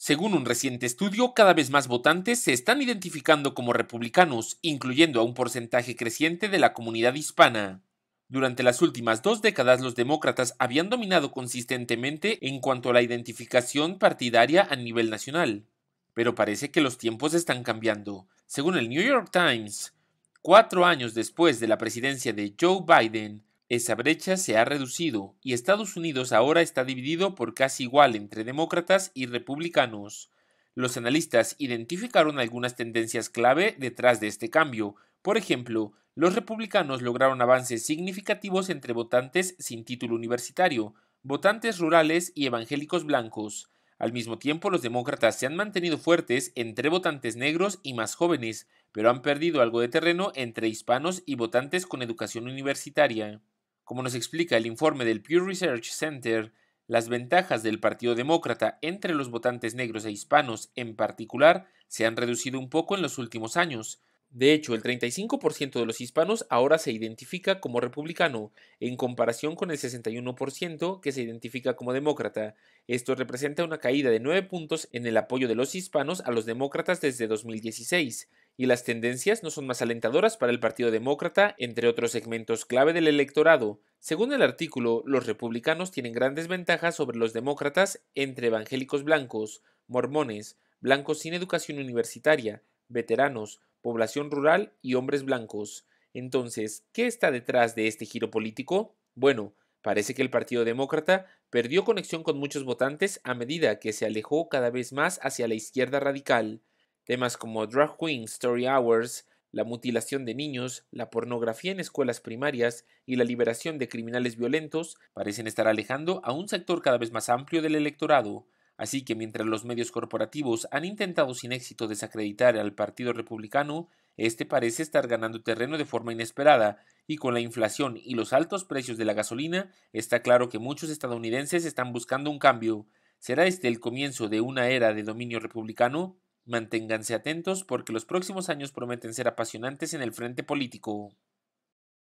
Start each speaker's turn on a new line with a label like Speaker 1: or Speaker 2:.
Speaker 1: Según un reciente estudio, cada vez más votantes se están identificando como republicanos, incluyendo a un porcentaje creciente de la comunidad hispana. Durante las últimas dos décadas los demócratas habían dominado consistentemente en cuanto a la identificación partidaria a nivel nacional. Pero parece que los tiempos están cambiando. Según el New York Times, cuatro años después de la presidencia de Joe Biden, esa brecha se ha reducido y Estados Unidos ahora está dividido por casi igual entre demócratas y republicanos. Los analistas identificaron algunas tendencias clave detrás de este cambio. Por ejemplo, los republicanos lograron avances significativos entre votantes sin título universitario, votantes rurales y evangélicos blancos. Al mismo tiempo, los demócratas se han mantenido fuertes entre votantes negros y más jóvenes, pero han perdido algo de terreno entre hispanos y votantes con educación universitaria. Como nos explica el informe del Pew Research Center, las ventajas del Partido Demócrata entre los votantes negros e hispanos en particular se han reducido un poco en los últimos años. De hecho, el 35% de los hispanos ahora se identifica como republicano, en comparación con el 61% que se identifica como demócrata. Esto representa una caída de 9 puntos en el apoyo de los hispanos a los demócratas desde 2016 y las tendencias no son más alentadoras para el Partido Demócrata, entre otros segmentos clave del electorado. Según el artículo, los republicanos tienen grandes ventajas sobre los demócratas entre evangélicos blancos, mormones, blancos sin educación universitaria, veteranos, población rural y hombres blancos. Entonces, ¿qué está detrás de este giro político? Bueno, parece que el Partido Demócrata perdió conexión con muchos votantes a medida que se alejó cada vez más hacia la izquierda radical. Temas como Drag Queen Story Hours, la mutilación de niños, la pornografía en escuelas primarias y la liberación de criminales violentos parecen estar alejando a un sector cada vez más amplio del electorado. Así que mientras los medios corporativos han intentado sin éxito desacreditar al Partido Republicano, este parece estar ganando terreno de forma inesperada, y con la inflación y los altos precios de la gasolina, está claro que muchos estadounidenses están buscando un cambio. ¿Será este el comienzo de una era de dominio republicano? Manténganse atentos porque los próximos años prometen ser apasionantes en el frente político.